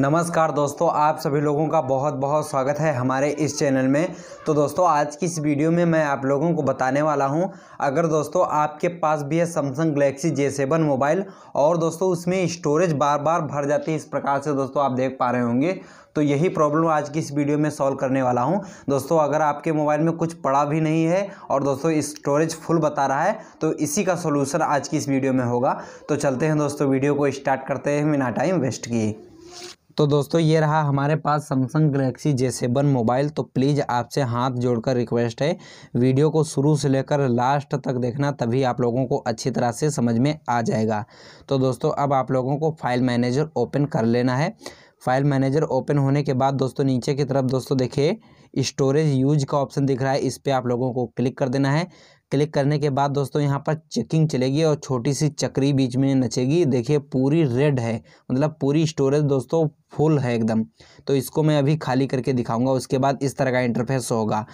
नमस्कार दोस्तों आप सभी लोगों का बहुत बहुत स्वागत है हमारे इस चैनल में तो दोस्तों आज की इस वीडियो में मैं आप लोगों को बताने वाला हूं अगर दोस्तों आपके पास भी है Samsung Galaxy J seven mobile और दोस्तों उसमें स्टोरेज बार बार भर जाती है इस प्रकार से दोस्तों आप देख पा रहे होंगे तो यही प्रॉब्लम आज की इस वीडियो में सॉल्व करने वाला हूं दोस्तों अगर आपके मोबाइल में कुछ पड़ा भी नहीं है और दोस्तों स्टोरेज फुल बता रहा है तो इसी का सोल्यूशन आज की इस वीडियो में होगा तो चलते हैं दोस्तों वीडियो को स्टार्ट करते हैं बिना टाइम वेस्ट किए तो दोस्तों ये रहा हमारे पास Samsung Galaxy J seven mobile तो प्लीज़ आपसे हाथ जोड़कर रिक्वेस्ट है वीडियो को शुरू से लेकर लास्ट तक देखना तभी आप लोगों को अच्छी तरह से समझ में आ जाएगा तो दोस्तों अब आप लोगों को फाइल मैनेजर ओपन कर लेना है फाइल मैनेजर ओपन होने के बाद दोस्तों नीचे की तरफ दोस्तों देखिए स्टोरेज यूज का ऑप्शन दिख रहा है इस पर आप लोगों को क्लिक कर देना है क्लिक करने के बाद दोस्तों यहाँ पर चेकिंग चलेगी और छोटी सी चक्री बीच में नचेगी देखिए पूरी रेड है मतलब पूरी स्टोरेज दोस्तों फुल है एकदम तो इसको मैं अभी खाली करके दिखाऊंगा उसके बाद इस तरह का इंटरफेस होगा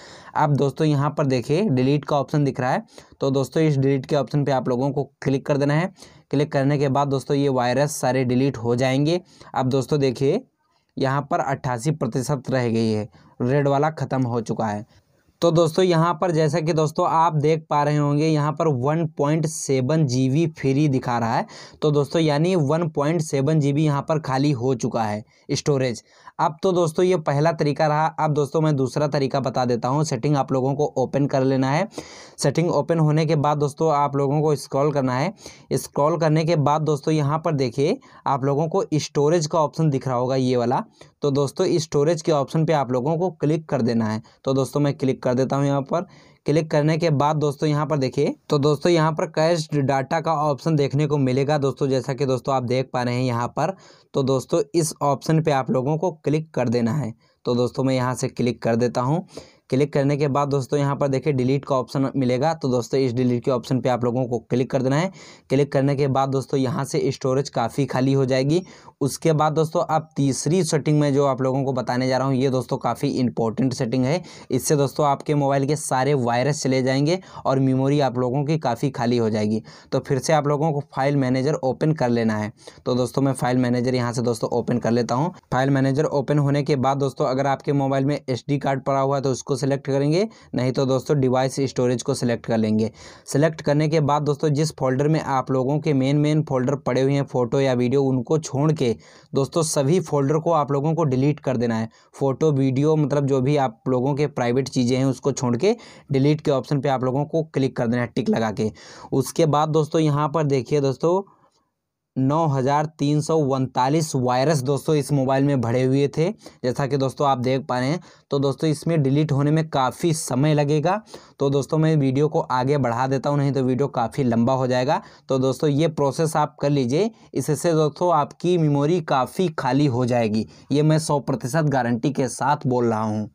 अब दोस्तों यहाँ पर देखिए डिलीट का ऑप्शन दिख रहा है तो दोस्तों इस डिलीट के ऑप्शन पर आप लोगों को क्लिक कर देना है क्लिक करने के बाद दोस्तों ये वायरस सारे डिलीट हो जाएंगे अब दोस्तों देखिए यहाँ पर अट्ठासी प्रतिशत रह गई है रेड वाला ख़त्म हो चुका है तो दोस्तों यहाँ पर जैसा कि दोस्तों आप देख पा रहे होंगे यहाँ पर 1.7 पॉइंट फ्री दिखा रहा है तो दोस्तों यानी 1.7 पॉइंट यहाँ पर खाली हो चुका है स्टोरेज अब तो दोस्तों ये पहला तरीका रहा अब दोस्तों मैं दूसरा तरीका बता देता हूँ सेटिंग आप लोगों को ओपन कर लेना है सेटिंग ओपन होने के बाद दोस्तों आप लोगों को स्क्रॉल करना है स्क्रॉल करने के बाद दोस्तों यहाँ पर देखिए आप लोगों को स्टोरेज का ऑप्शन दिख रहा होगा ये वाला तो दोस्तों स्टोरेज के ऑप्शन पे आप लोगों को क्लिक कर देना है तो दोस्तों मैं क्लिक कर देता हूँ यहाँ पर क्लिक करने के बाद दोस्तों यहाँ पर देखिए तो दोस्तों यहाँ पर कैश डाटा का ऑप्शन देखने को मिलेगा दोस्तों जैसा कि दोस्तों आप देख पा रहे हैं यहाँ पर तो दोस्तों इस ऑप्शन पे आप लोगों को क्लिक कर देना है तो दोस्तों मैं यहाँ से क्लिक कर देता हूँ क्लिक करने के बाद दोस्तों यहाँ पर देखिए डिलीट का ऑप्शन मिलेगा तो दोस्तों इस डिलीट के ऑप्शन पे आप लोगों को क्लिक कर देना है क्लिक करने के बाद दोस्तों यहाँ से स्टोरेज काफ़ी खाली हो जाएगी उसके बाद दोस्तों आप तीसरी सेटिंग में जो आप लोगों को बताने जा रहा हूँ ये दोस्तों काफ़ी इंपॉर्टेंट सेटिंग है इससे दोस्तों आपके मोबाइल के सारे वायरस चले जाएंगे और मेमोरी आप लोगों की काफ़ी खाली हो जाएगी तो फिर से आप लोगों को फाइल मैनेजर ओपन कर लेना है तो दोस्तों मैं फाइल मैनेजर यहाँ से दोस्तों ओपन कर लेता हूँ फाइल मैनेजर ओपन होने के बाद दोस्तों अगर आपके मोबाइल में एस कार्ड पड़ा हुआ है तो उसको को सिलेक्ट करेंगे नहीं तो दोस्तों डिवाइस स्टोरेज को सिलेक्ट कर लेंगे सिलेक्ट करने के बाद दोस्तों जिस फोल्डर में आप लोगों के मेन मेन फोल्डर पड़े हुए हैं फ़ोटो या वीडियो उनको छोड़ के दोस्तों सभी फोल्डर को आप लोगों को डिलीट कर देना है फ़ोटो वीडियो मतलब जो भी आप लोगों के प्राइवेट चीज़ें हैं उसको छोड़ के डिलीट के ऑप्शन पर आप लोगों को क्लिक कर देना है टिक लगा के उसके बाद दोस्तों यहाँ पर देखिए दोस्तों नौ हज़ार तीन सौ उनतालीस वायरस दोस्तों इस मोबाइल में भरे हुए थे जैसा कि दोस्तों आप देख पा रहे हैं तो दोस्तों इसमें डिलीट होने में काफ़ी समय लगेगा तो दोस्तों मैं वीडियो को आगे बढ़ा देता हूं नहीं तो वीडियो काफ़ी लंबा हो जाएगा तो दोस्तों ये प्रोसेस आप कर लीजिए इससे दोस्तों आपकी मेमोरी काफ़ी खाली हो जाएगी ये मैं सौ प्रतिशत गारंटी के साथ बोल रहा हूँ